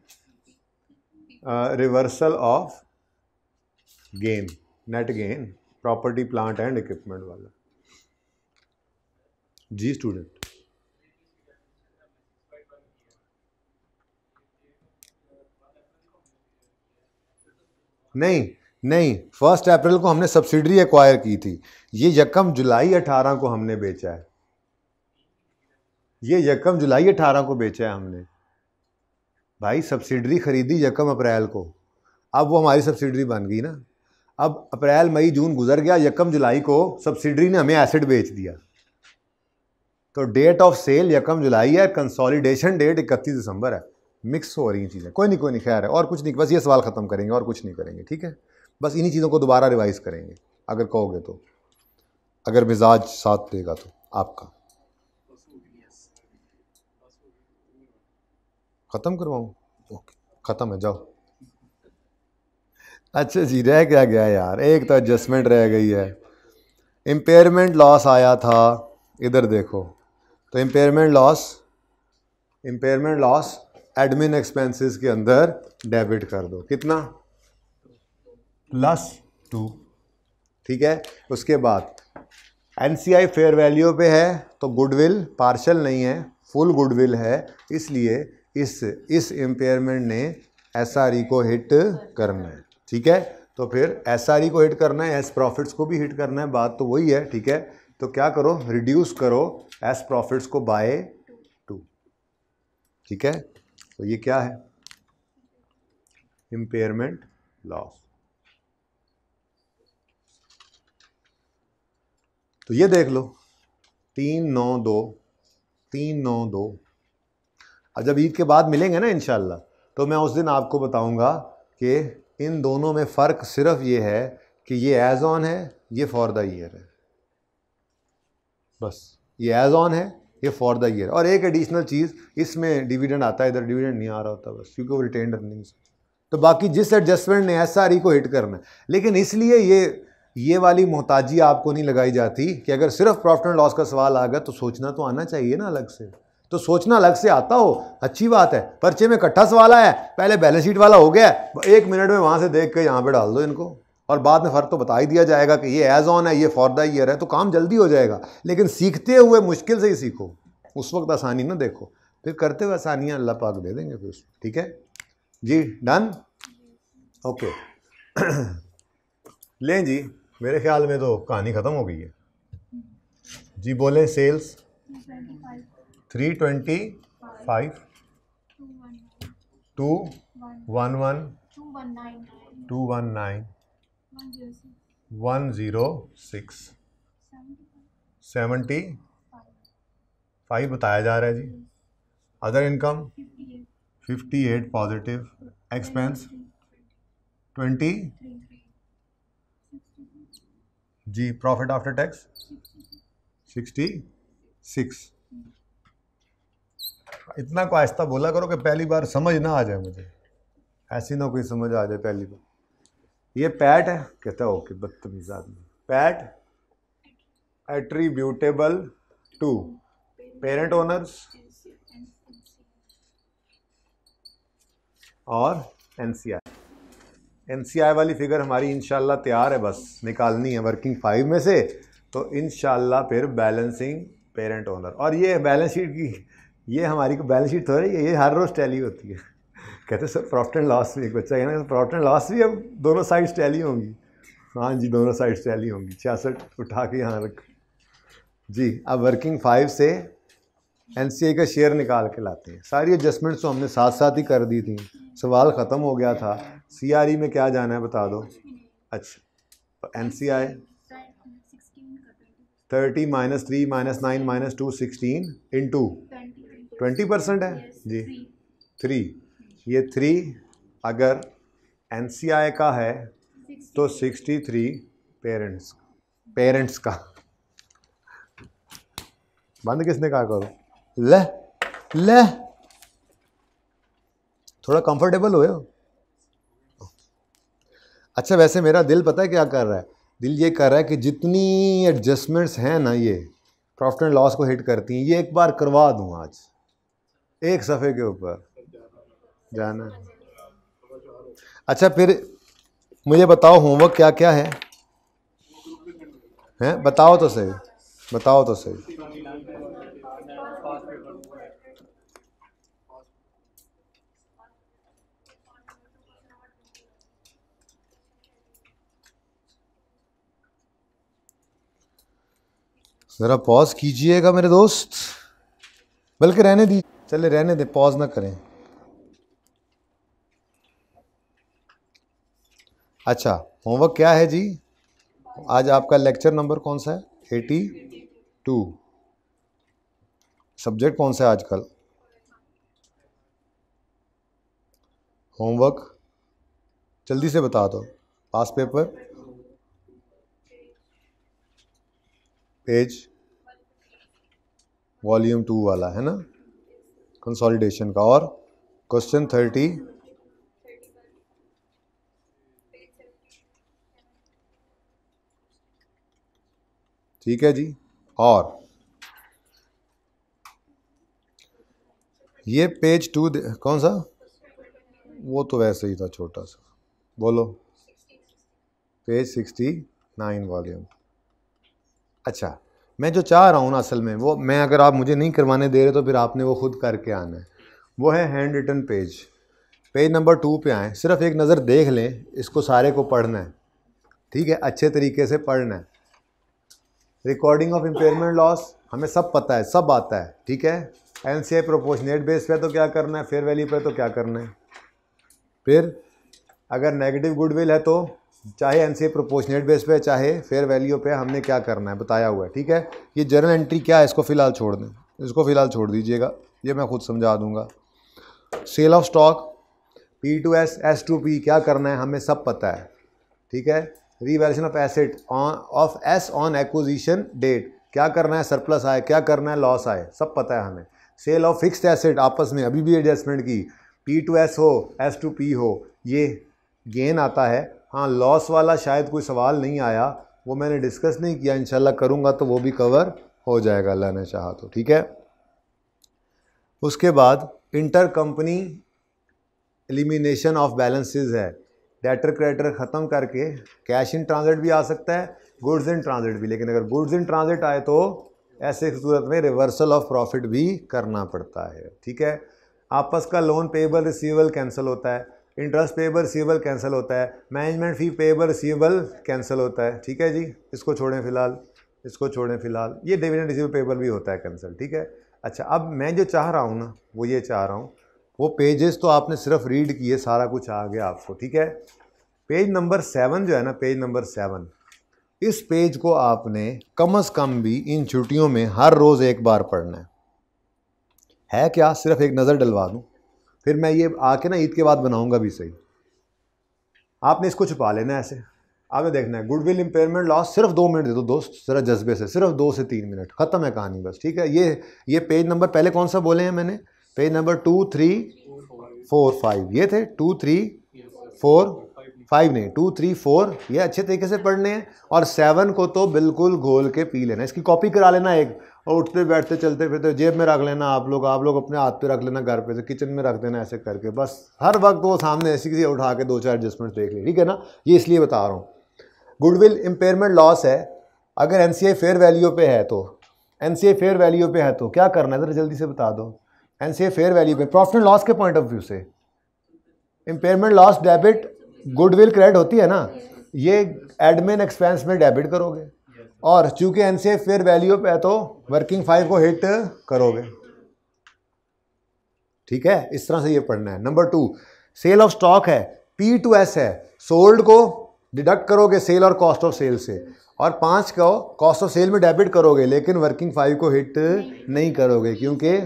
Speaker 1: reversal of gain net gain property plant and equipment वाला जी स्टूडेंट नहीं नहीं फर्स्ट अप्रैल को हमने सब्सिडरी एक्वायर की थी ये यकम जुलाई अठारह को हमने बेचा है ये यकम जुलाई अठारह को बेचा है हमने भाई सब्सिडरी ख़रीदी यकम अप्रैल को अब वो हमारी सब्सिडरी बन गई ना अब अप्रैल मई जून गुजर गया यकम जुलाई को सब्सिडरी ने हमें एसिड बेच दिया तो डेट ऑफ सेल यकम जुलाई है कंसोलिडेशन डेट इकतीस दिसंबर है मिक्स हो रही चीज़ें कोई नहीं कोई नहीं खैर है और कुछ नहीं बस ये सवाल ख़त्म करेंगे और कुछ नहीं करेंगे ठीक है बस इन्हीं चीज़ों को दोबारा रिवाइज़ करेंगे अगर कहोगे तो अगर मिजाज साथ देगा तो आपका ख़त्म करवाऊँ ओके ख़त्म है जाओ अच्छा जी रह क्या गया यार एक तो एडजस्टमेंट रह गई है इम्पेयरमेंट लॉस आया था इधर देखो तो impairment loss impairment loss admin expenses के अंदर डेबिट कर दो कितना प्लस टू ठीक है उसके बाद N C I fair value पे है तो गुडविल पार्शल नहीं है फुल गुडविल है इसलिए इस इस एम्पेयरमेंट ने एस e को हिट करना है ठीक है तो फिर एस e को हिट करना है एस प्रॉफिट्स को भी हिट करना है बात तो वही है ठीक है तो क्या करो रिड्यूस करो एस प्रॉफिट्स को बाय टू ठीक है तो ये क्या है इम्पेयरमेंट लॉस तो ये देख लो तीन नौ दो तीन नौ दो अब जब ईद के बाद मिलेंगे ना इन तो मैं उस दिन आपको बताऊँगा कि इन दोनों में फ़र्क सिर्फ ये है कि ये एज़ ऑन है ये फॉर द ईयर है बस ये एज़ ऑन है ये फॉर द ईयर और एक एडिशनल चीज़ इसमें डिविडेंड आता है इधर डिविडेंड नहीं आ रहा होता बस क्योंकि वो रिटेन अर्निंग्स तो बाकी जिस एडजस्टमेंट ने एस को हिट करना है लेकिन इसलिए ये ये वाली मोहताजी आपको नहीं लगाई जाती कि अगर सिर्फ प्रॉफिट एंड लॉस का सवाल आ गया तो सोचना तो आना चाहिए ना अलग से तो सोचना अलग से आता हो अच्छी बात है पर्चे में कट्ठा सवाल है पहले बैलेंस शीट वाला हो गया एक मिनट में वहाँ से देख के यहाँ पर डाल दो इनको और बाद में फ़र्क तो बता ही दिया जाएगा कि ये एज ऑन है ये फॉर द ईयर है तो काम जल्दी हो जाएगा लेकिन सीखते हुए मुश्किल से ही सीखो उस वक्त आसानी ना देखो फिर करते हुए आसानियाँ अल्लाह पाक दे देंगे फिर ठीक है जी डन ओके (clears throat) लें जी मेरे ख्याल में तो कहानी ख़त्म हो गई है जी बोलें sales three twenty five two one one two one nine one zero six seventy five बताया जा रहा है जी other income fifty eight positive expense twenty जी profit after tax sixty six इतना को आहिस्ता बोला करो कि पहली बार समझ ना आ जाए मुझे ऐसी ना कोई समझ आ जाए पहली बार ये पैट है कहता ओके बदतमीज आदमी PAT attributable to parent owners और एनसीआई एनसीआई वाली फिगर हमारी इनशाला तैयार है बस निकालनी है वर्किंग फाइव में से तो इनशाला फिर बैलेंसिंग पेरेंट ओनर और ये बैलेंस शीट की ये हमारी को बैलेंस शीट थोड़ी ये हर रोज़ टैली होती है कहते सर प्रॉफिट एंड लॉस भी एक बच्चा कहना प्रॉफिट एंड लॉस भी अब दोनों साइड्स टैली होंगी हाँ जी दोनों साइड्स टैली होंगी छियासठ उठा के यहाँ रख जी अब वर्किंग फाइव से एन का शेयर निकाल के लाते हैं सारी एडजस्टमेंट्स तो हमने साथ साथ ही कर दी थी सवाल ख़त्म हो गया था सी e में क्या जाना है बता दो अच्छा N C I thirty minus three minus nine minus two sixteen into twenty percent है जी थ्री ये थ्री अगर एन का है तो सिक्सटी थ्री पेरेंट्स पेरेंट्स का बंद किसने कहा करो ले ले थोड़ा कंफर्टेबल हो अच्छा वैसे मेरा दिल पता है क्या कर रहा है दिल ये कर रहा है कि जितनी एडजस्टमेंट्स हैं ना ये प्रॉफिट एंड लॉस को हिट करती हैं ये एक बार करवा दूँ आज एक सफ़े के ऊपर जाना अच्छा फिर मुझे बताओ होमवर्क क्या क्या है हैं बताओ तो सही बताओ तो सही ज़रा पॉज कीजिएगा मेरे दोस्त बल्कि रहने दीजिए चले रहने दें पॉज ना करें अच्छा होमवर्क क्या है जी आज आपका लेक्चर नंबर कौन सा है एटी टू सब्जेक्ट कौन सा है आजकल होमवर्क जल्दी से बता दो past paper page volume two वाला है ना कंसोलिडेशन का और क्वेश्चन थर्टी ठीक है जी और ये पेज टू कौन सा वो तो वैसे ही था छोटा सा बोलो पेज सिक्सटी नाइन वॉल्यूम अच्छा मैं जो चाह रहा हूँ ना असल में वो मैं अगर आप मुझे नहीं करवाने दे रहे तो फिर आपने वो खुद करके आना है वो है handwritten page page number two पे आएँ सिर्फ एक नज़र देख लें इसको सारे को पढ़ना है ठीक है अच्छे तरीके से पढ़ना है रिकॉर्डिंग ऑफ इम्पेयरमेंट लॉस हमें सब पता है सब आता है ठीक है N C I net base पर तो क्या करना है फेयर वैल्यू पे तो क्या करना है फिर अगर नेगेटिव गुडविल है तो चाहे एन सी प्रोपोर्शनेट बेस पे चाहे फेयर वैल्यू पे हमने क्या करना है बताया हुआ है ठीक है ये जर्नल एंट्री क्या है इसको फ़िलहाल छोड़ दें इसको फ़िलहाल छोड़ दीजिएगा ये मैं खुद समझा दूंगा sale of stock P to S S to P क्या करना है हमें सब पता है ठीक है revaluation of asset on of S on acquisition date क्या करना है सरप्लस आए क्या करना है लॉस आए सब पता है हमें सेल ऑफ फिक्स्ड एसेट आपस में अभी भी एडजस्टमेंट की पी टू एस हो एस टू पी हो ये गेन आता है हाँ लॉस वाला शायद कोई सवाल नहीं आया वो मैंने डिस्कस नहीं किया इंशाल्लाह करूँगा तो वो भी कवर हो जाएगा अल्लाह ने चाहा तो ठीक है उसके बाद intercompany elimination of balances है डेटर क्रेडिटर ख़त्म करके कैश इन ट्रांजिट भी आ सकता है गुड्स इन ट्रांजिट भी लेकिन अगर गुड्स इन ट्रांजिट आए तो ऐसे सूरत में रिवर्सल ऑफ प्रॉफिट भी करना पड़ता है ठीक है आपस का लोन पेबल रिसीवल कैंसिल होता है इंटरेस्ट पेबल रिसीवेबल कैंसिल होता है management fee payable receivable cancel होता है ठीक है जी इसको छोड़ें फिलहाल इसको छोड़ें फिलहाल ये डिविडेंड रिसीव पेबल भी होता है कैंसिल ठीक है अच्छा अब मैं जो चाह रहा हूँ ना वो ये चाह रहा हूँ वो पेजेस तो आपने सिर्फ रीड किए सारा कुछ आ गया आपको ठीक है पेज नंबर सेवन जो है ना पेज नंबर सेवन इस पेज को आपने कम अज़ कम भी इन छुट्टियों में हर रोज़ एक बार पढ़ना है है क्या सिर्फ एक नज़र डलवा दूँ फिर मैं ये आके ना ईद के बाद बनाऊंगा भी सही आपने इसको छुपा लेना ऐसे आपने देखना है गुडविल इम्पेयरमेंट लॉस सिर्फ दो मिनट दे दो दोस्त जरा जज्बे से सिर्फ दो से तीन मिनट ख़त्म है कहानी बस ठीक है ये ये पेज नंबर पहले कौन सा बोले हैं मैंने page number two three four five ये थे टू थ्री फोर फाइव नहीं टू थ्री फोर ये अच्छे तरीके से पढ़ने हैं और सेवन को तो बिल्कुल घोल के पी लेना इसकी कॉपी करा लेना एक और उठते बैठते चलते फिरते जेब में रख लेना आप लोग आप लोग अपने हाथ पे रख लेना घर पे से तो किचन में रख देना ऐसे करके बस हर वक्त वो सामने ऐसी किसी उठा के दो चार एडजस्टमेंट देख ली ठीक है ना ये इसलिए बता रहा हूँ गुडविल इम्पेयरमेंट लॉस है अगर एन फेयर वैल्यू पर है तो एन फेयर वैल्यू पर है तो क्या करना है ज़रा जल्दी से बता दो एन फेयर वैल्यू पर प्रॉफिट एंड लॉस के पॉइंट ऑफ व्यू से impairment loss debit goodwill credit होती है ना ये एडमिन एक्सपेंस में डेबिट करोगे और चूंकि एन सी फेयर वैल्यू पे तो वर्किंग फाइव को हिट करोगे ठीक है इस तरह से ये पढ़ना है number two sale of stock है पी टू एस है सोल्ड को डिडक्ट करोगे सेल और कॉस्ट ऑफ सेल से और पाँच को कॉस्ट ऑफ सेल में डेबिट करोगे लेकिन वर्किंग फाइव को हिट नहीं करोगे क्योंकि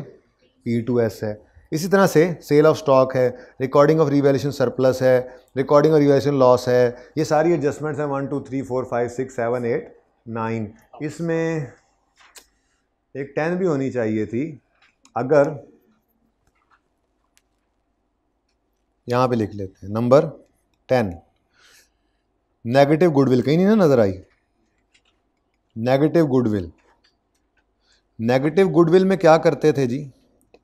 Speaker 1: पी टू एस है इसी तरह से सेल ऑफ स्टॉक है रिकॉर्डिंग ऑफ रिवेल्यूशन सरप्लस है रिकॉर्डिंग ऑफ रिवेल्यूशन लॉस है ये सारी एडजस्टमेंट्स हैं one two three four five six seven eight nine इसमें एक टेन भी होनी चाहिए थी अगर यहाँ पे लिख लेते हैं नंबर टेन नेगेटिव गुडविल कहीं नहीं ना नज़र आई नेगेटिव गुडविल नेगेटिव गुडविल में क्या करते थे जी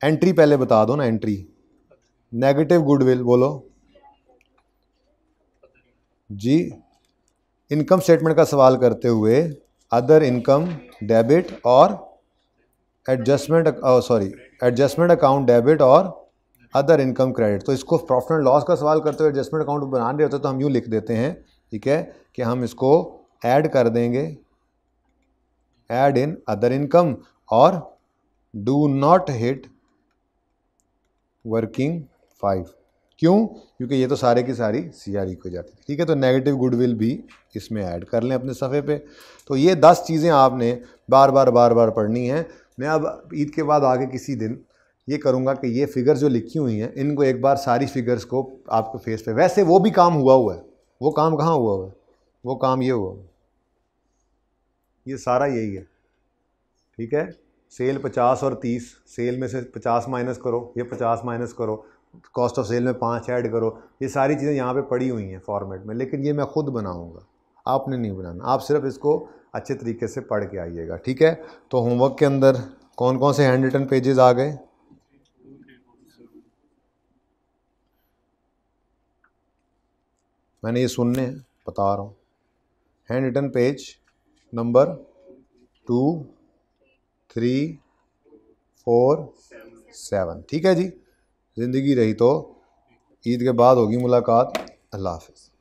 Speaker 1: एंट्री पहले बता दो ना एंट्री नेगेटिव गुडविल बोलो जी इनकम स्टेटमेंट का सवाल करते हुए अदर इनकम डेबिट और adjustment sorry adjustment account debit और अदर इनकम क्रेडिट तो इसको प्रॉफिट एंड लॉस का सवाल करते हुए एडजस्टमेंट अकाउंट बना रहे होते तो हम यूँ लिख देते हैं ठीक है कि हम इसको ऐड कर देंगे ऐड इन अदर इनकम और do not hit working five क्यों क्योंकि ये तो सारे की सारी सी आर को जाती थी ठीक है तो नेगेटिव गुडविल भी इसमें ऐड कर लें अपने सफ़े पे तो ये दस चीज़ें आपने बार बार बार बार पढ़नी हैं मैं अब ईद के बाद आगे किसी दिन ये करूँगा कि ये फिगर जो लिखी हुई हैं इनको एक बार सारी फिगर्स को आपके फेस पे वैसे वो भी काम हुआ हुआ है वो काम कहाँ हुआ हुआ है वो काम ये हुआ ये सारा यही है ठीक है सेल पचास और तीस सेल में से पचास माइनस करो ये पचास माइनस करो कॉस्ट ऑफ सेल में पाँच ऐड करो ये सारी चीज़ें यहाँ पे पड़ी हुई हैं फॉर्मेट में लेकिन ये मैं खुद बनाऊँगा आपने नहीं बनाना आप सिर्फ इसको अच्छे तरीके से पढ़ के आइएगा ठीक है तो होमवर्क के अंदर कौन कौन से हैंड रिटन पेजेज आ गए मैंने ये सुनने हैं बता रहा हूँ handwritten page number two three four seven ठीक है जी ज़िंदगी रही तो ईद के बाद होगी मुलाकात अल्लाह हाफिज़